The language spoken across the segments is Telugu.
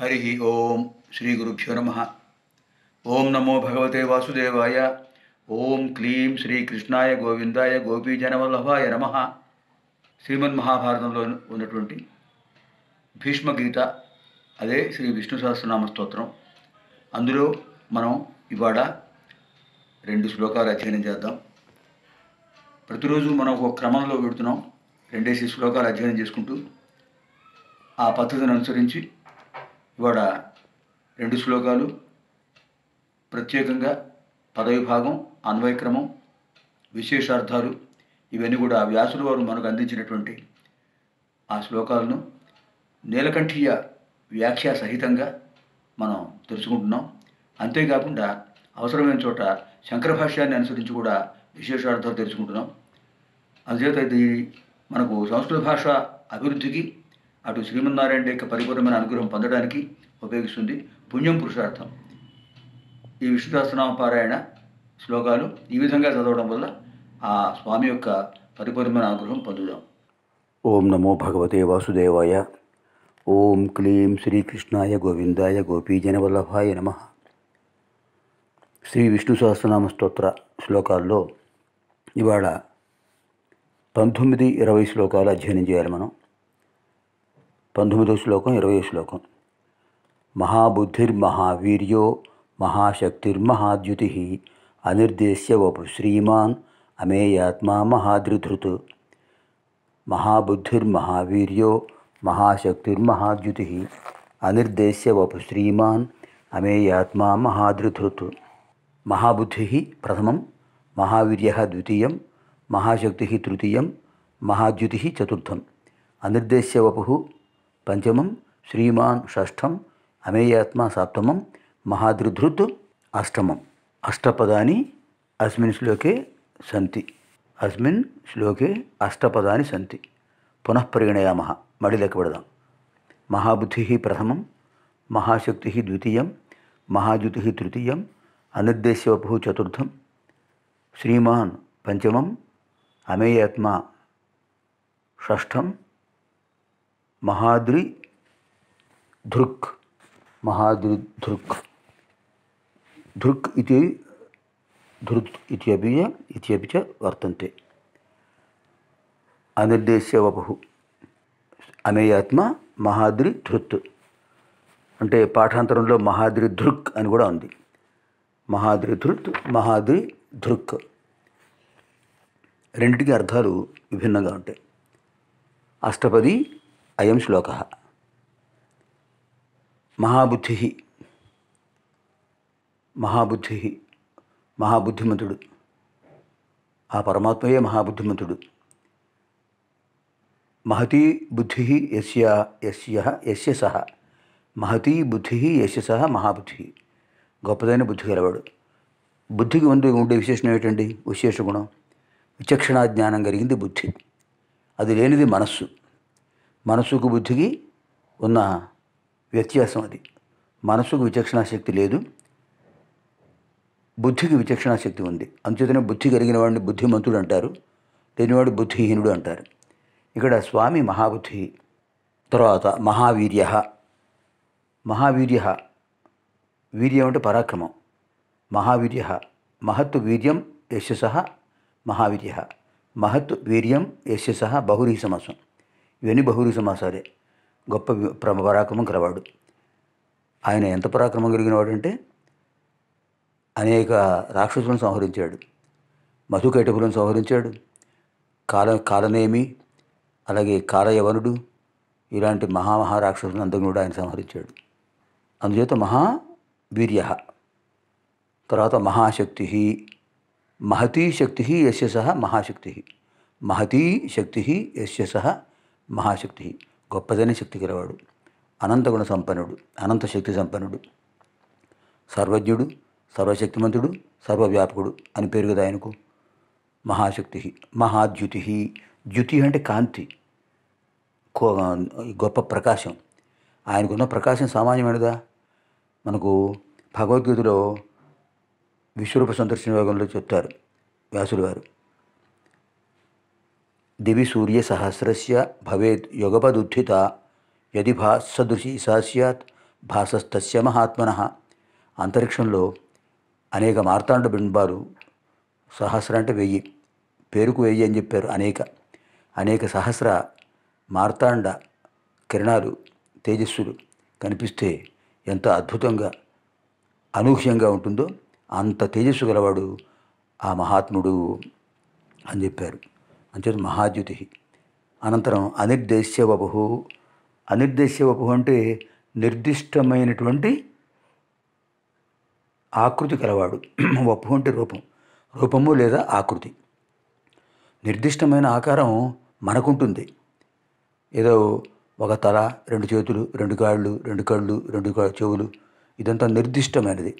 హరి ఓం శ్రీ గురుభ్యో నమ ఓం నమో భగవతే వాసుదేవాయ ఓం క్లీం శ్రీ కృష్ణాయ గోవిందాయ గోపీజనవల్లభాయ నమ శ్రీమన్ మహాభారతంలో ఉన్నటువంటి భీష్మ గీత అదే శ్రీ విష్ణు సహస్రనామ స్తోత్రం అందులో మనం ఇవాడ రెండు శ్లోకాలు అధ్యయనం చేద్దాం ప్రతిరోజు మనం ఒక క్రమంలో పెడుతున్నాం రెండేసి శ్లోకాలు అధ్యయనం చేసుకుంటూ ఆ పద్ధతిని అనుసరించి ఇవాడ రెండు శ్లోకాలు ప్రత్యేకంగా పదవిభాగం అన్వయక్రమం విశేషార్థాలు ఇవన్నీ కూడా వ్యాసుల వారు మనకు అందించినటువంటి ఆ శ్లోకాలను నీలకంఠీయ వ్యాఖ్య సహితంగా మనం తెలుసుకుంటున్నాం అంతేకాకుండా అవసరమైన చోట శంకర భాష్యాన్ని అనుసరించి కూడా విశేషార్థాలు తెలుసుకుంటున్నాం అందుచేత ఇది మనకు సంస్కృత భాష అభివృద్ధికి అటు శ్రీమన్నారాయణ యొక్క పరిపూర్ణమైన అనుగ్రహం పొందడానికి ఉపయోగిస్తుంది పుణ్యం పురుషార్థం ఈ విష్ణుసహస్రనామ పారాయణ శ్లోకాలు ఈ విధంగా చదవడం వల్ల ఆ స్వామి యొక్క పరిపూర్ణమైన అనుగ్రహం పొందుదాం ఓం నమో భగవతే వాసుదేవాయ ఓం క్లీం శ్రీకృష్ణాయ గోవిందాయ గోపీజనవల్లభాయ నమ శ్రీ విష్ణు సహస్రనామ స్తోత్ర శ్లోకాల్లో ఇవాళ పంతొమ్మిది ఇరవై శ్లోకాలు అధ్యయనం చేయాలి మనం పంతొమ్మిదో శ్లోకం ఇరవయో శ్లోకం మహాబుద్ధిర్మహావీర్యో మహాశక్తిర్మహాద్యుతి అనిర్దేశ్య వపు శ్రీమాన్ అమేయాత్మా మహాధృధృత్ మహాబుద్ధిర్మహావీర్యో మహాశక్తిర్మహాద్యుతి అనిర్దేశ్య వపు శ్రీమాన్ అమేయాత్మా మహాధృధృత్ మహాబుద్ధి ప్రథమం మహావీర్య ద్వితీయం మహాశక్తి తృతీయం మహాద్యుతి చతుర్థం అనిర్దేశ్య వపు పంచమం శ్రీమాన్ షష్టం అమేయాత్మ సప్తమం మహాదృధృత్ అష్టమం అష్టపదాని అస్మిన్ శ్లోకే సంతి అస్మిన్ శ్లోకే అష్టపదాని సంతి పునఃపరిగణయామ మడి లెక్క పెడదాం మహాబుద్ధి ప్రథమం మహాశక్తి ద్వితీయం మహాజ్యుతి తృతీయం అనిర్దేశవపు చతుర్థం శ్రీమాన్ పంచమం అమేయాత్మ షష్టం మహాద్రి ధృక్ మహాద్రి ధృక్ ధృక్ ఇది ధృత్ ఇది ఇది చ వర్తంతే అనిర్దేశ వపు అమేయాత్మ మహాద్రి ధృత్ అంటే పాఠాంతరంలో మహాద్రి ధృక్ అని కూడా ఉంది మహాద్రి ధృత్ మహాద్రి ధృక్ రెండింటికి అర్థాలు విభిన్నంగా ఉంటాయి అష్టపది అయం శ్లోక మహాబుద్ధి మహాబుద్ధి మహాబుద్ధిమంతుడు ఆ పరమాత్మయే మహాబుద్ధిమంతుడు మహతీ బుద్ధి యస్య ఎస్ యస్య సహ మహతీ బుద్ధి యస్య సహ మహాబుద్ధి గొప్పదైన బుద్ధి గలవాడు బుద్ధికి ముందు ఉండే విశేషణం ఏమిటండి విశేష గుణం విచక్షణా జ్ఞానం కలిగింది బుద్ధి అది లేనిది మనస్సు మనసుకు బుద్ధికి ఉన్న వ్యత్యాసం అది మనసుకు విచక్షణ శక్తి లేదు బుద్ధికి విచక్షణ శక్తి ఉంది అందుచేతనే బుద్ధి కలిగిన వాడిని బుద్ధిమంతుడు అంటారు లేనివాడు బుద్ధిహీనుడు అంటారు ఇక్కడ స్వామి మహాబుద్ధి తర్వాత మహావీర్య మహావీర్య వీర్యం అంటే పరాక్రమం మహావీర్య మహత్ వీర్యం యశస మహావీర్య మహత్ వీర్యం యశస బహురీ సమాసం ఇవన్నీ బహురి సమాసారే గొప్ప పరాక్రమం కలవాడు ఆయన ఎంత పరాక్రమం కలిగిన వాడంటే అనేక రాక్షసులను సంహరించాడు మధుకైటపులను సంహరించాడు కాల కాలనేమి అలాగే కాలయవనుడు ఇలాంటి మహామహారాక్షసులను అందరిని కూడా ఆయన సంహరించాడు అందుచేత మహావీర్య తర్వాత మహాశక్తి మహతీ శక్తి యస్య సహ మహాశక్తి మహతీ శక్తి యస్య సహ మహాశక్తి గొప్పదైన శక్తి గలవాడు అనంతగుణ సంపన్నుడు అనంత శక్తి సంపన్నుడు సర్వజ్ఞుడు సర్వశక్తిమంతుడు సర్వవ్యాపకుడు అని పేరు కదా ఆయనకు మహాశక్తి మహాద్యుతి ద్యుతి అంటే కాంతి గొప్ప ప్రకాశం ఆయనకున్న ప్రకాశం సామాన్యమైనదా మనకు భగవద్గీతలో విశ్వరూప సందర్శన యోగంలో చెప్తారు వ్యాసులు వారు दिवि భవేత్ भवेत् युगपदुत्थिता భా भासदृशी सा स्यात् భాసస్తస్య మహాత్మన అంతరిక్షంలో అనేక మార్తాండ బింబాలు సహస్ర అంటే వెయ్యి పేరుకు వెయ్యి అని చెప్పారు అనేక అనేక సహస్ర మార్తాండ కిరణాలు తేజస్సులు కనిపిస్తే ఎంత అద్భుతంగా అనూహ్యంగా ఉంటుందో అంత తేజస్సు గలవాడు ఆ మహాత్ముడు అని చెప్పారు అంచేది మహాద్యుతి అనంతరం అనిర్దేశ్య వపు అనిర్దేశ్య వపు అంటే నిర్దిష్టమైనటువంటి ఆకృతి కలవాడు వపు అంటే రూపం రూపము లేదా ఆకృతి నిర్దిష్టమైన ఆకారం మనకుంటుంది ఏదో ఒక తల రెండు చేతులు రెండు కాళ్ళు రెండు కళ్ళు రెండు చెవులు ఇదంతా నిర్దిష్టమైనది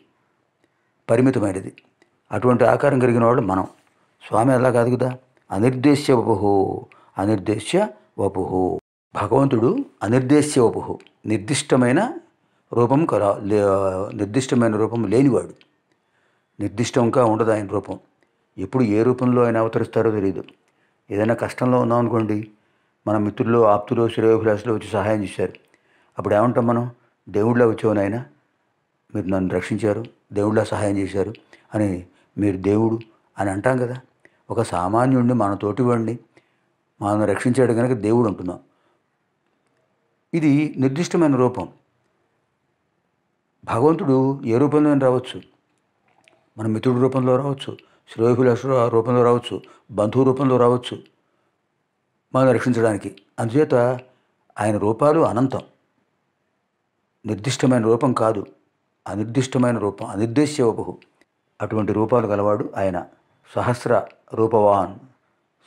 పరిమితమైనది అటువంటి ఆకారం కలిగిన వాళ్ళు మనం స్వామి అలా కాదు కదా అనిర్దేశ్య వపుహు అనిర్దేశ్య వపుహు భగవంతుడు అనిర్దేశ్య వపుహు నిర్దిష్టమైన రూపం కరా నిర్దిష్టమైన రూపం లేనివాడు నిర్దిష్టంగా ఉండదు ఆయన రూపం ఎప్పుడు ఏ రూపంలో ఆయన అవతరిస్తారో తెలియదు ఏదైనా కష్టంలో ఉన్నాం అనుకోండి మన మిత్రులు ఆప్తులు శ్రేయోభిలాసులు వచ్చి సహాయం చేశారు అప్పుడు ఏమంటాం మనం దేవుడిలా వచ్చేవని ఆయన మీరు నన్ను రక్షించారు దేవుడిలా సహాయం చేశారు అని మీరు దేవుడు అని అంటాం కదా ఒక సామాన్యుడిని మన వాడిని మనం రక్షించాడు కనుక దేవుడు అంటున్నాం ఇది నిర్దిష్టమైన రూపం భగవంతుడు ఏ రూపంలో రావచ్చు మన మిత్రుడి రూపంలో రావచ్చు శ్రేయోభిలాష రూపంలో రావచ్చు బంధువు రూపంలో రావచ్చు మనం రక్షించడానికి అందుచేత ఆయన రూపాలు అనంతం నిర్దిష్టమైన రూపం కాదు అనిర్దిష్టమైన రూపం అనిర్దేశ్య అటువంటి రూపాలు గలవాడు ఆయన సహస్ర రూపవాన్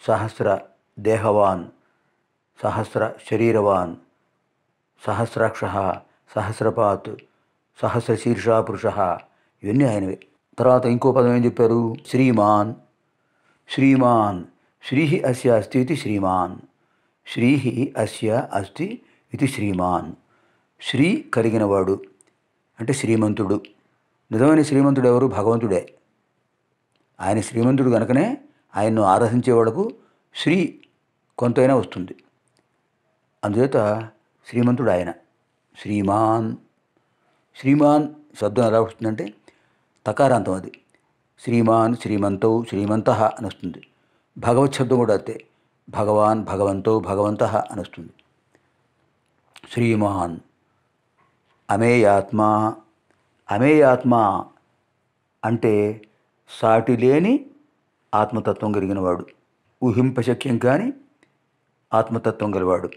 సహస్ర దేహవాన్ సహస్ర శరీరవాన్ సహస్రాక్ష సహస్రపాత్ సహస్ర శీర్షాపురుష ఇవన్నీ ఆయనవి తర్వాత ఇంకో పదం ఏం చెప్పారు శ్రీమాన్ శ్రీమాన్ శ్రీహి అస్య అస్తి ఇది శ్రీమాన్ శ్రీహి అస్య అస్తి ఇది శ్రీమాన్ శ్రీ కలిగినవాడు అంటే శ్రీమంతుడు నిజమైన శ్రీమంతుడు ఎవరు భగవంతుడే ఆయన శ్రీమంతుడు కనుకనే ఆయన్ను ఆరాధించే వాళ్ళకు శ్రీ కొంతైనా వస్తుంది అందుచేత శ్రీమంతుడు ఆయన శ్రీమాన్ శ్రీమాన్ శబ్దం ఎలా వస్తుందంటే తకారాంతం అది శ్రీమాన్ శ్రీమంతౌ శ్రీమంత అని వస్తుంది భగవత్ శబ్దం కూడా అంతే భగవాన్ భగవంతో భగవంత అని వస్తుంది శ్రీమాన్ అమేయాత్మా అమేయాత్మా అంటే సాటి లేని ఆత్మతత్వం కలిగినవాడు ఊహింపశక్యం కాని ఆత్మతత్వం గలవాడు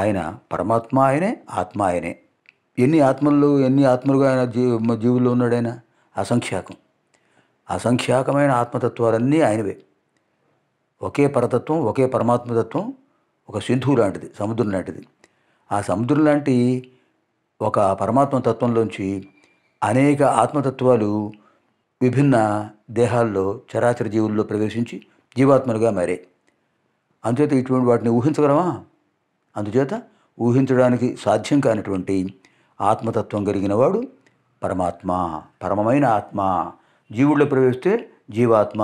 ఆయన పరమాత్మ ఆయనే ఆత్మ ఆయనే ఎన్ని ఆత్మలు ఎన్ని ఆత్మలుగా ఆయన జీ జీవుల్లో ఉన్నాడైనా అసంఖ్యాకం అసంఖ్యాకమైన ఆత్మతత్వాలన్నీ ఆయనవే ఒకే పరతత్వం ఒకే పరమాత్మతత్వం ఒక సింధు లాంటిది సముద్రం లాంటిది ఆ సముద్రం లాంటి ఒక పరమాత్మ తత్వంలోంచి అనేక ఆత్మతత్వాలు విభిన్న దేహాల్లో చరాచర జీవుల్లో ప్రవేశించి జీవాత్మలుగా మారే అందుచేత ఇటువంటి వాటిని ఊహించగలమా అందుచేత ఊహించడానికి సాధ్యం కానిటువంటి ఆత్మతత్వం కలిగిన వాడు పరమాత్మ పరమమైన ఆత్మ జీవుల్లో ప్రవేశిస్తే జీవాత్మ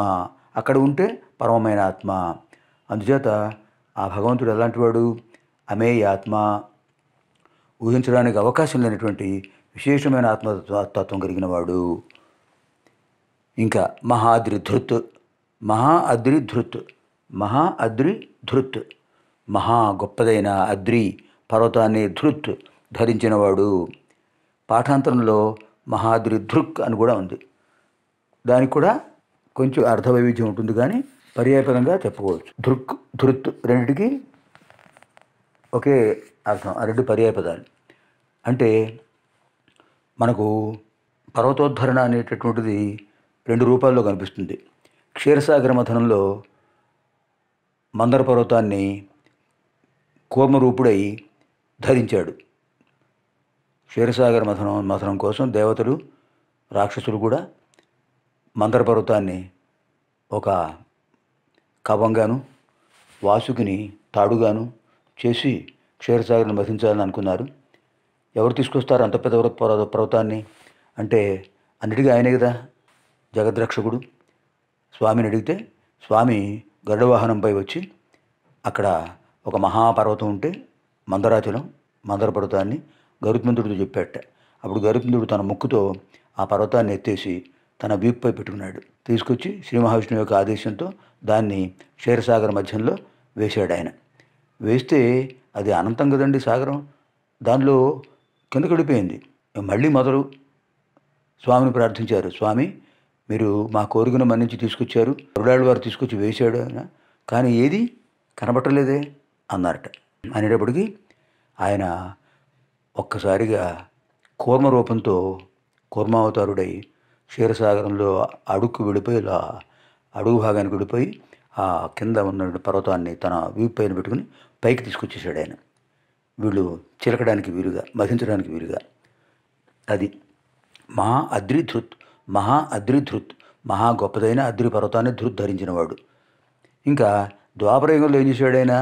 అక్కడ ఉంటే పరమమైన ఆత్మ అందుచేత ఆ భగవంతుడు ఎలాంటి వాడు అమేయ ఆత్మ ఊహించడానికి అవకాశం లేనటువంటి విశేషమైన ఆత్మతత్వ తత్వం కలిగిన వాడు ఇంకా మహాద్రి ధృత్ మహా అద్రి ధృత్ మహా అద్రి ధృత్ మహా గొప్పదైన అద్రి పర్వతాన్ని ధృత్ ధరించినవాడు పాఠాంతరంలో మహాద్రి ధృక్ అని కూడా ఉంది దానికి కూడా కొంచెం అర్థ వైవిధ్యం ఉంటుంది కానీ పర్యాయపదంగా చెప్పుకోవచ్చు ధృక్ ధృత్ రెండింటికి ఒకే అర్థం ఆ రెండు పర్యాయపదాలు అంటే మనకు పర్వతోద్ధరణ అనేటటువంటిది రెండు రూపాల్లో కనిపిస్తుంది క్షీరసాగర మథనంలో మందర పర్వతాన్ని కోమరూపుడై ధరించాడు క్షీరసాగర మథనం మథనం కోసం దేవతలు రాక్షసులు కూడా మందర పర్వతాన్ని ఒక కవంగాను వాసుకిని తాడుగాను చేసి క్షీరసాగర్ని మధించాలని అనుకున్నారు ఎవరు తీసుకొస్తారు అంత పెద్ద పర్వతాన్ని అంటే అన్నిటికీ ఆయనే కదా జగద్రక్షకుడు స్వామిని అడిగితే స్వామి గరుడవాహనంపై వచ్చి అక్కడ ఒక మహాపర్వతం ఉంటే మందరాచలం మందర పర్వతాన్ని గరుత్మంతుడితో చెప్పాట అప్పుడు గరుత్మంతుడు తన ముక్కుతో ఆ పర్వతాన్ని ఎత్తేసి తన వీపుపై పెట్టుకున్నాడు తీసుకొచ్చి శ్రీ మహావిష్ణువు యొక్క ఆదేశంతో దాన్ని క్షీరసాగర్ మధ్యంలో వేశాడు ఆయన వేస్తే అది అనంతం కదండి సాగరం దానిలో కింద కడిపోయింది మళ్ళీ మొదలు స్వామిని ప్రార్థించారు స్వామి మీరు మా కోరికను నుంచి తీసుకొచ్చారు అరుడాళ్ళ వారు తీసుకొచ్చి వేశాడు కానీ ఏది కనబట్టలేదే అన్నారట అనేటప్పటికీ ఆయన ఒక్కసారిగా కూర్మ రూపంతో కూర్మావతారుడై క్షీరసాగరంలో అడుక్కు విడిపోయి ఇలా అడుగు భాగానికి వెళ్ళిపోయి ఆ కింద ఉన్న పర్వతాన్ని తన వీపు పైన పెట్టుకుని పైకి తీసుకొచ్చేసాడు ఆయన వీళ్ళు చిలకడానికి వీలుగా మధించడానికి వీలుగా అది మా అద్రి అద్రిధృత్ మహా అద్రిధృత్ మహా గొప్పదైన అద్రి పర్వతాన్ని ధృత్ ధరించినవాడు ఇంకా ద్వాపరయుగంలో ఏం చేశాడైనా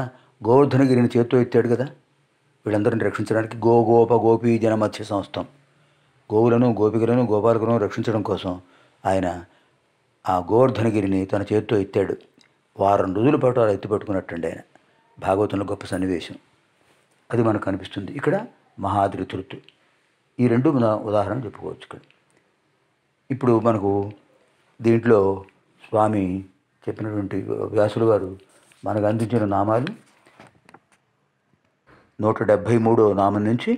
గోవర్ధనగిరిని చేత్తో ఎత్తాడు కదా వీళ్ళందరిని రక్షించడానికి గోగోప గోపీ మత్స్య సంస్థం గోవులను గోపికలను గోపాలకులను రక్షించడం కోసం ఆయన ఆ గోవర్ధనగిరిని తన చేత్తో ఎత్తాడు వారం రోజుల పాటు అలా ఎత్తిపెట్టుకున్నట్టండి ఆయన భాగవతంలో గొప్ప సన్నివేశం అది మనకు అనిపిస్తుంది ఇక్కడ మహాద్రి తృత్ ఈ రెండు మన ఉదాహరణ చెప్పుకోవచ్చు ఇక్కడ ఇప్పుడు మనకు దీంట్లో స్వామి చెప్పినటువంటి వ్యాసులు గారు మనకు అందించిన నామాలు నూట డెబ్భై మూడో నామం నుంచి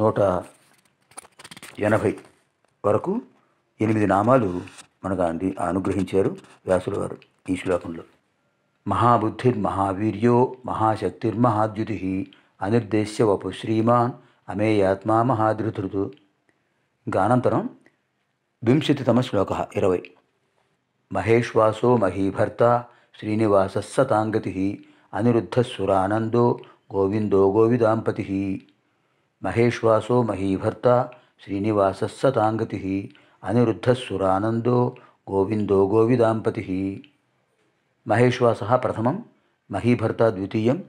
నూట ఎనభై వరకు ఎనిమిది నామాలు మనకు అంది అనుగ్రహించారు వ్యాసుల వారు ఈ శ్లోకంలో మహాబుద్ధిర్ మహావీర్యో మహాశక్తిర్మహాద్యుతి అనిర్దేశ్య వపు శ్రీమాన్ అమేయాత్మా మహాధృతృతు ఇంకా అనంతరం వింశతితమ శ్లోక ఇరవై మహేష్వాసో మహీభర్త శ్రీనివాస శ్రీనివాసస్సతాంగతి అనిరుద్ధస్సురానందో గోవిందో గోవిదాంపతి మహేష్వాసో మహీభర్త శ్రీనివాస శ్రీనివాసస్సతాంగతి అనిరుద్ధస్సురానందో గోవిందో గోవిదాంపతి మహేష్వాస ప్రథమం మహీభర్త ద్వితీయం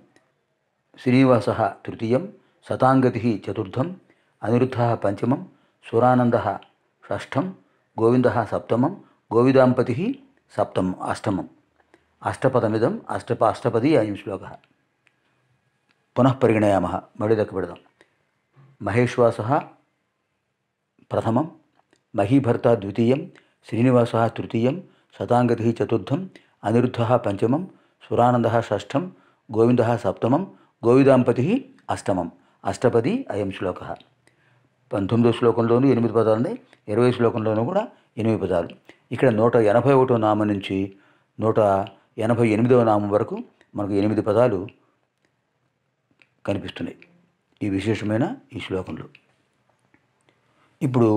శ్రీనివాస తృతీయం సతాంగతి చతుర్థం అనిరుద్ధ పంచమం సురానంద షష్ఠం గోవింద సప్తమం గోవిదాంపతి సప్తమం అష్టమం అష్టపదమిదం అష్టప అష్టపది అయం శ్లోక పునః పరిగణయామ మడిదక్క పెడదాం మహేశ్వాస ప్రథమం మహీభర్త ద్వితీయం శ్రీనివాస తృతీయం శతాంగతి చతుర్థం అనిరుద్ధ పంచమం సురానంద షష్ఠం గోవింద సప్తమం గోవిదాంపతి అష్టమం అష్టపది అయం శ్లోక పంతొమ్మిదో శ్లోకంలోను ఎనిమిది పదాలని ఇరవై శ్లోకంలోనూ కూడా ఎనిమిది పదాలు ఇక్కడ నూట ఎనభై ఒకటో నామం నుంచి నూట ఎనభై ఎనిమిదవ నామం వరకు మనకు ఎనిమిది పదాలు కనిపిస్తున్నాయి ఈ విశేషమైన ఈ శ్లోకంలో ఇప్పుడు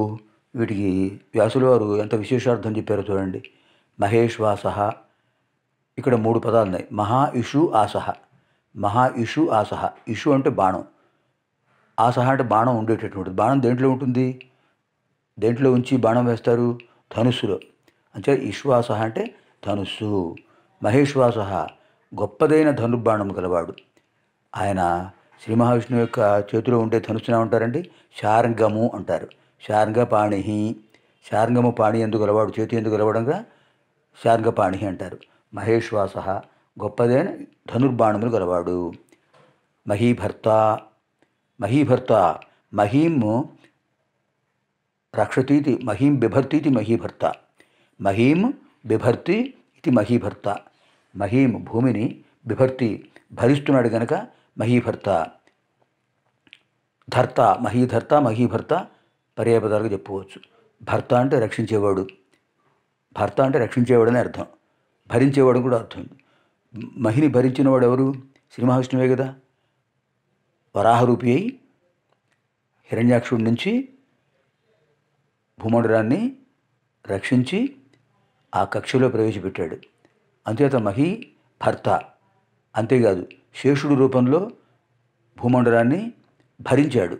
వీటికి వ్యాసుల వారు ఎంత విశేషార్థం చెప్పారో చూడండి మహేశ్వాస ఇక్కడ మూడు పదాలు ఉన్నాయి మహా ఇషు ఆసహ మహా ఇషు ఆసహ ఇషు అంటే బాణం ఆ సహా అంటే బాణం ఉండేటటువంటిది బాణం దేంట్లో ఉంటుంది దేంట్లో ఉంచి బాణం వేస్తారు ధనుస్సులో అంటే ఈశ్వాస అంటే ధనుస్సు మహేశ్వాస గొప్పదైన ధనుర్బాణం గలవాడు ఆయన శ్రీ మహావిష్ణువు యొక్క చేతిలో ఉండే ధనుస్సున ఉంటారండి శారంగము అంటారు శారంగ పాణిహి శారంగము పాణి ఎందుకు గలవాడు చేతి ఎందుకు గలవడంగా శారంగ పాణిహి అంటారు మహేశ్వాస గొప్పదైన ధనుర్బాణములు గలవాడు మహీభర్త మహీభర్త మహీం రక్షతీతి మహీం బిభర్తీతి మహీభర్త మహీం బిభర్తి ఇది మహీభర్త మహీం భూమిని బిభర్తి భరిస్తున్నాడు గనక మహీభర్త ధర్త మహీధర్త మహీభర్త పర్యాపదాలుగా చెప్పుకోవచ్చు భర్త అంటే రక్షించేవాడు భర్త అంటే రక్షించేవాడు అని అర్థం భరించేవాడు కూడా అర్థం మహిని భరించిన వాడు ఎవరు శ్రీ మహావిష్ణువే కదా వరాహరూపి అయి హిరణ్యాక్షుడి నుంచి భూమండరాన్ని రక్షించి ఆ కక్షలో ప్రవేశపెట్టాడు అంతేత మహి భర్త అంతేకాదు శేషుడు రూపంలో భూమండరాన్ని భరించాడు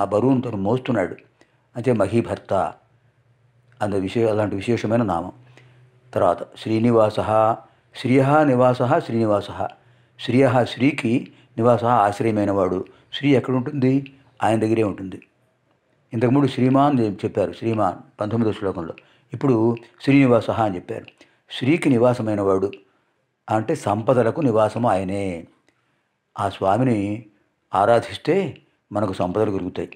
ఆ బరువును తను మోస్తున్నాడు అంతే మహీభర్త అంత విశే అలాంటి విశేషమైన నామం తర్వాత శ్రీనివాస శ్రియ నివాస శ్రీనివాస శ్రియ శ్రీకి నివాస ఆశ్రయమైన వాడు శ్రీ ఎక్కడుంటుంది ఆయన దగ్గరే ఉంటుంది ఇంతకుముందు శ్రీమాన్ చెప్పారు శ్రీమాన్ పంతొమ్మిదో శ్లోకంలో ఇప్పుడు శ్రీనివాస అని చెప్పారు శ్రీకి నివాసమైన వాడు అంటే సంపదలకు నివాసము ఆయనే ఆ స్వామిని ఆరాధిస్తే మనకు సంపదలు కలుగుతాయి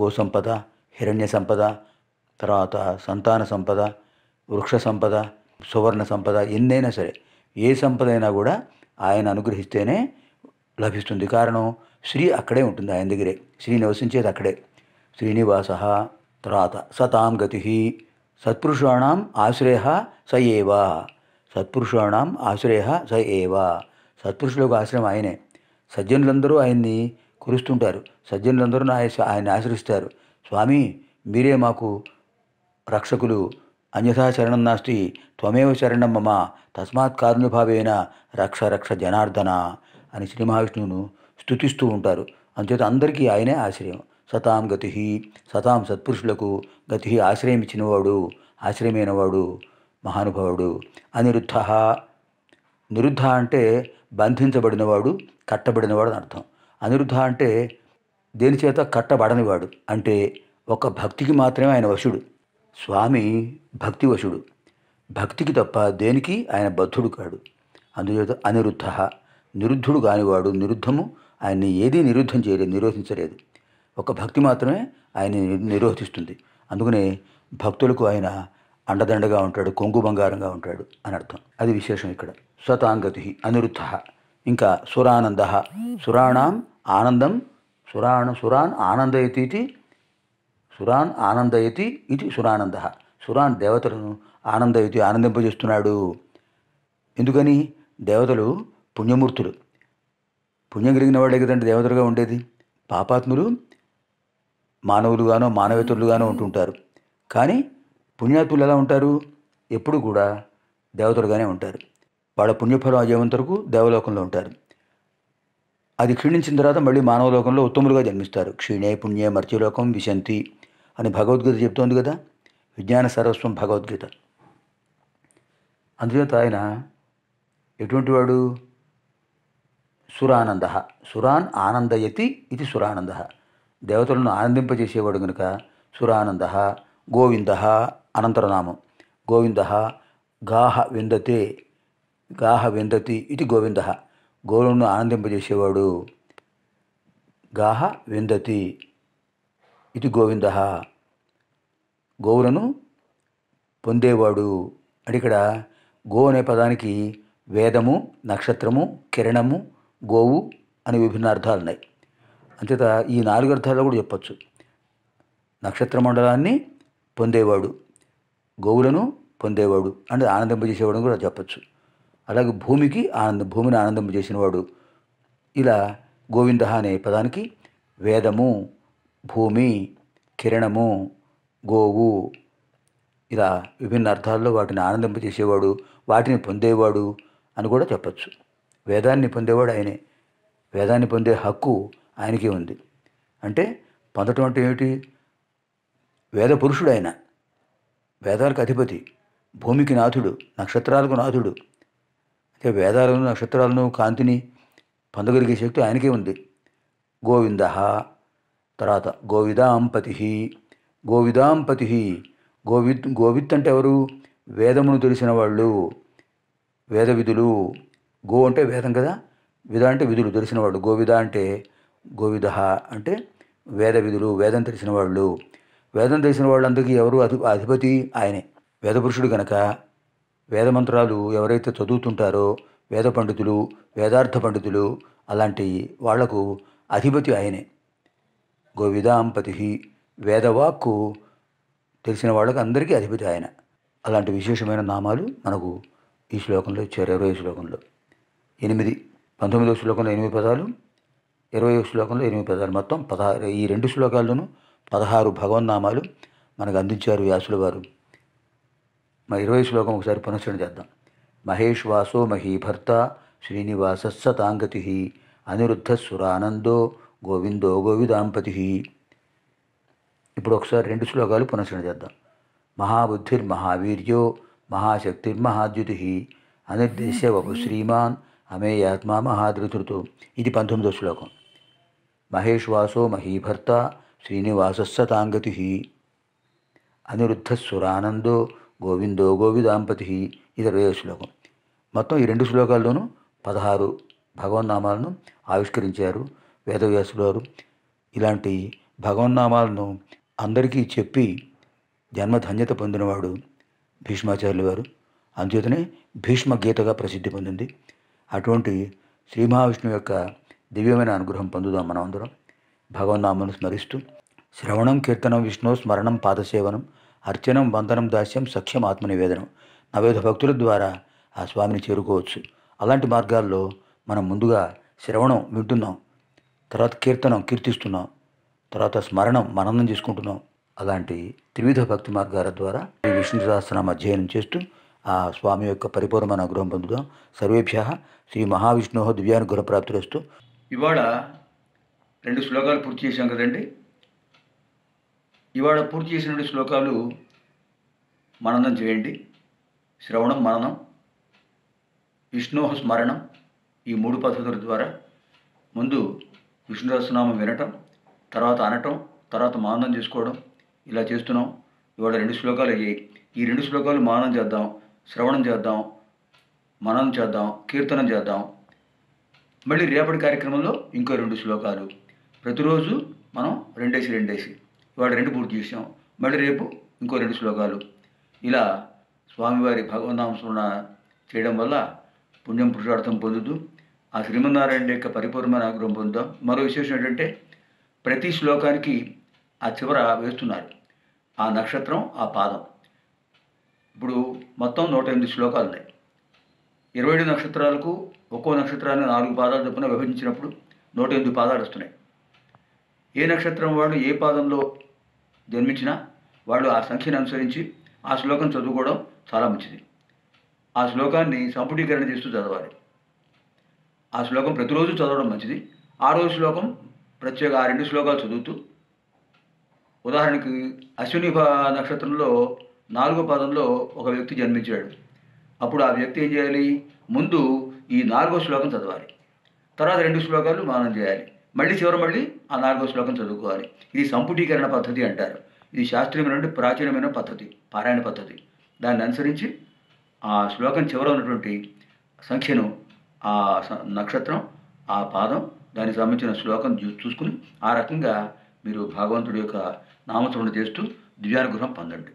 గోసంపద హిరణ్య సంపద తర్వాత సంతాన సంపద వృక్ష సంపద సువర్ణ సంపద ఎన్నైనా సరే ఏ సంపద అయినా కూడా ఆయన అనుగ్రహిస్తేనే లభిస్తుంది కారణం శ్రీ అక్కడే ఉంటుంది ఆయన దగ్గరే శ్రీ నివసించేది అక్కడే శ్రీనివాస తర్వాత సతాం గతి సత్పురుషాణం ఆశ్రయ స ఏవ సత్పురుషాణం ఆశ్రయ స ఏవ సత్పురుషులకు ఆశ్రయం ఆయనే సజ్జనులందరూ ఆయన్ని కురుస్తుంటారు సజ్జనులందరూ ఆయన్ని ఆశ్రయిస్తారు స్వామి మీరే మాకు రక్షకులు అన్యథా శరణం నాస్తి త్వమేవ శరణం మమ తస్మాత్ కారుణ్యభావేన రక్ష రక్ష జనార్దన అని శ్రీ మహావిష్ణువును స్థుతిస్తూ ఉంటారు అందుచేత అందరికీ ఆయనే ఆశ్రయం సతాం గతి సతాం సత్పురుషులకు గతి ఆశ్రయం ఇచ్చినవాడు ఆశ్రయమైనవాడు మహానుభావుడు అనిరుద్ధ నిరుద్ధ అంటే బంధించబడినవాడు కట్టబడినవాడు అని అర్థం అనిరుద్ధ అంటే దేని చేత కట్టబడనివాడు అంటే ఒక భక్తికి మాత్రమే ఆయన వశుడు స్వామి భక్తి వశుడు భక్తికి తప్ప దేనికి ఆయన బద్ధుడు కాడు అందుచేత అనిరుద్ధ నిరుద్ధుడు కానివాడు నిరుద్ధము ఆయన్ని ఏదీ నిరుద్ధం చేయలేదు నిరోధించలేదు ఒక భక్తి మాత్రమే ఆయన్ని నిరోధిస్తుంది అందుకనే భక్తులకు ఆయన అండదండగా ఉంటాడు కొంగు బంగారంగా ఉంటాడు అని అర్థం అది విశేషం ఇక్కడ స్వతాంగతి అనిరుద్ధ ఇంకా సురానంద సురాణం ఆనందం సురాణ సురాన్ ఆనందయతీతి సురాన్ ఆనందయతి ఇది సురానంద సురాన్ దేవతలను ఆనందయతి ఆనందింపజేస్తున్నాడు ఎందుకని దేవతలు పుణ్యమూర్తులు పుణ్యం కలిగిన వాడే కదండి దేవతలుగా ఉండేది పాపాత్ములు మానవులుగానో మానవేతరులుగానో ఉంటుంటారు కానీ పుణ్యాత్ములు ఎలా ఉంటారు ఎప్పుడు కూడా దేవతలుగానే ఉంటారు వాళ్ళ పుణ్యఫలం అయ్యేంత వరకు దేవలోకంలో ఉంటారు అది క్షీణించిన తర్వాత మళ్ళీ మానవలోకంలో ఉత్తములుగా జన్మిస్తారు క్షీణే పుణ్య మర్త్యలోకం విశంతి అని భగవద్గీత చెప్తోంది కదా విజ్ఞాన సర్వస్వం భగవద్గీత అందుచేత ఆయన ఎటువంటి వాడు సురానంద సురాన్ ఆనందయతి ఇది సురానంద దేవతలను ఆనందింపజేసేవాడు గనుక సురానంద గోవింద అనంతరనామం గోవింద గాహ విందతే గాహ విందతి ఇది గోవింద గోవులను ఆనందింపజేసేవాడు గాహ విందతి ఇది గోవింద గోవులను పొందేవాడు అంటే ఇక్కడ గో అనే పదానికి వేదము నక్షత్రము కిరణము గోవు అని విభిన్న అర్థాలు ఉన్నాయి అంతేత ఈ నాలుగు అర్థాలు కూడా చెప్పచ్చు నక్షత్ర మండలాన్ని పొందేవాడు గోవులను పొందేవాడు అంటే ఆనందింపజేసేవాడు కూడా చెప్పచ్చు అలాగే భూమికి ఆనంద భూమిని ఆనందింపజేసినవాడు ఇలా గోవింద అనే పదానికి వేదము భూమి కిరణము గోవు ఇలా విభిన్న అర్థాల్లో వాటిని ఆనందింపజేసేవాడు వాటిని పొందేవాడు అని కూడా చెప్పచ్చు వేదాన్ని పొందేవాడు ఆయనే వేదాన్ని పొందే హక్కు ఆయనకే ఉంది అంటే పొందటం అంటే ఏమిటి వేద పురుషుడు ఆయన వేదాలకు అధిపతి భూమికి నాథుడు నక్షత్రాలకు నాథుడు అంటే వేదాలను నక్షత్రాలను కాంతిని పొందగలిగే శక్తి ఆయనకే ఉంది గోవింద తర్వాత గోవిదాంపతి గోవిదాంపతి గోవిద్ గోవిత్ అంటే ఎవరు వేదమును తెలిసిన వాళ్ళు వేద విధులు గో అంటే వేదం కదా విధ అంటే విధులు తెలిసినవాడు గోవిధ అంటే గోవిధ అంటే వేద విధులు వేదం తెలిసిన వాళ్ళు వేదం తెలిసిన వాళ్ళందరికీ ఎవరు అధి అధిపతి ఆయనే వేదపురుషుడు కనుక వేదమంత్రాలు ఎవరైతే చదువుతుంటారో వేద పండితులు వేదార్థ పండితులు అలాంటి వాళ్లకు అధిపతి ఆయనే గోవిదాంపతి వేదవాక్కు తెలిసిన వాళ్ళకు అందరికీ అధిపతి ఆయన అలాంటి విశేషమైన నామాలు మనకు ఈ శ్లోకంలో ఇచ్చారు ఈ శ్లోకంలో ఎనిమిది పంతొమ్మిదో శ్లోకంలో ఎనిమిది పదాలు ఇరవయో శ్లోకంలో ఎనిమిది పదాలు మొత్తం పదహారు ఈ రెండు శ్లోకాల్లోనూ పదహారు భగవన్నామాలు మనకు అందించారు వ్యాసుల వారు మా ఇరవై శ్లోకం ఒకసారి పునశ్చరణ చేద్దాం మహేష్ వాసో మహీభర్త శ్రీనివాస సతాంగతి అనిరుద్ధ సురానందో గోవిందో గోవిదాంపతి ఇప్పుడు ఒకసారి రెండు శ్లోకాలు పునశ్చరణ చేద్దాం మహాబుద్ధిర్మహావీర్యో మహాశక్తిర్మహాద్యుతి అనిర్దేశ్య వపు శ్రీమాన్ ఆత్మా మహాధృతుడు ఇది పంతొమ్మిదో శ్లోకం మహేష్ వాసో మహీభర్త శ్రీనివాసస్సతాంగతి అనిరుద్ధస్సురానందో గోవిందో గోవిదాంపతి ఇరవయో శ్లోకం మొత్తం ఈ రెండు శ్లోకాల్లోనూ పదహారు భగవన్నామాలను ఆవిష్కరించారు వేదవ్యాసులు వారు ఇలాంటి భగవన్నామాలను అందరికీ చెప్పి జన్మధన్యత పొందినవాడు భీష్మాచార్యులు వారు అందుచేతనే భీష్మ గీతగా ప్రసిద్ధి పొందింది అటువంటి శ్రీ మహావిష్ణువు యొక్క దివ్యమైన అనుగ్రహం పొందుదాం మనం అందరం భగవన్నామను స్మరిస్తూ శ్రవణం కీర్తనం విష్ణు స్మరణం పాదసేవనం అర్చనం వందనం దాస్యం సఖ్యం ఆత్మనివేదనం నవేద భక్తుల ద్వారా ఆ స్వామిని చేరుకోవచ్చు అలాంటి మార్గాల్లో మనం ముందుగా శ్రవణం వింటున్నాం తర్వాత కీర్తనం కీర్తిస్తున్నాం తర్వాత స్మరణం మననం చేసుకుంటున్నాం అలాంటి త్రివిధ భక్తి మార్గాల ద్వారా ఈ విష్ణు సహస్రనామ అధ్యయనం చేస్తూ ఆ స్వామి యొక్క పరిపూర్ణమైన అనుగ్రహం పొందుదాం సర్వేభ్య శ్రీ మహావిష్ణు దివ్యానుగ్రహ వస్తూ ఇవాళ రెండు శ్లోకాలు పూర్తి చేశాం కదండి ఇవాళ పూర్తి చేసిన శ్లోకాలు మననం చేయండి శ్రవణం మననం విష్ణోహ స్మరణం ఈ మూడు పద్ధతుల ద్వారా ముందు విష్ణు రసనామం వినటం తర్వాత అనటం తర్వాత మానందం చేసుకోవడం ఇలా చేస్తున్నాం ఇవాళ రెండు శ్లోకాలు అయ్యాయి ఈ రెండు శ్లోకాలు మానం చేద్దాం శ్రవణం చేద్దాం మనం చేద్దాం కీర్తనం చేద్దాం మళ్ళీ రేపటి కార్యక్రమంలో ఇంకో రెండు శ్లోకాలు ప్రతిరోజు మనం రెండేసి రెండేసి వాడు రెండు పూర్తి చేసాం మళ్ళీ రేపు ఇంకో రెండు శ్లోకాలు ఇలా స్వామివారి భగవన్నామ స్మరణ చేయడం వల్ల పుణ్యం పురుషార్థం పొందుతూ ఆ శ్రీమన్నారాయణ యొక్క పరిపూర్ణమైన ఆగ్రహం పొందుతాం మరో విశేషం ఏంటంటే ప్రతి శ్లోకానికి ఆ చివర వేస్తున్నారు ఆ నక్షత్రం ఆ పాదం ఇప్పుడు మొత్తం నూట ఎనిమిది శ్లోకాలు ఉన్నాయి ఇరవై ఏడు నక్షత్రాలకు ఒక్కో నక్షత్రాన్ని నాలుగు పాదాలు చొప్పున విభజించినప్పుడు నూట ఎనిమిది పాదాలు వస్తున్నాయి ఏ నక్షత్రం వాళ్ళు ఏ పాదంలో జన్మించినా వాళ్ళు ఆ సంఖ్యను అనుసరించి ఆ శ్లోకం చదువుకోవడం చాలా మంచిది ఆ శ్లోకాన్ని సంపుటీకరణ చేస్తూ చదవాలి ఆ శ్లోకం ప్రతిరోజు చదవడం మంచిది ఆ రోజు శ్లోకం ప్రత్యేక ఆ రెండు శ్లోకాలు చదువుతూ ఉదాహరణకి అశ్విని నక్షత్రంలో నాలుగో పదంలో ఒక వ్యక్తి జన్మించాడు అప్పుడు ఆ వ్యక్తి ఏం చేయాలి ముందు ఈ నాలుగో శ్లోకం చదవాలి తర్వాత రెండు శ్లోకాలు మానం చేయాలి మళ్ళీ చివరి మళ్ళీ ఆ నాలుగో శ్లోకం చదువుకోవాలి ఇది సంపుటీకరణ పద్ధతి అంటారు ఇది శాస్త్రీయమైన ప్రాచీనమైన పద్ధతి పారాయణ పద్ధతి దాన్ని అనుసరించి ఆ శ్లోకం చివర ఉన్నటువంటి సంఖ్యను ఆ నక్షత్రం ఆ పాదం దానికి సంబంధించిన శ్లోకం చూసుకుని ఆ రకంగా మీరు భగవంతుడి యొక్క నామచరణ చేస్తూ దివ్యానుగ్రహం పొందండి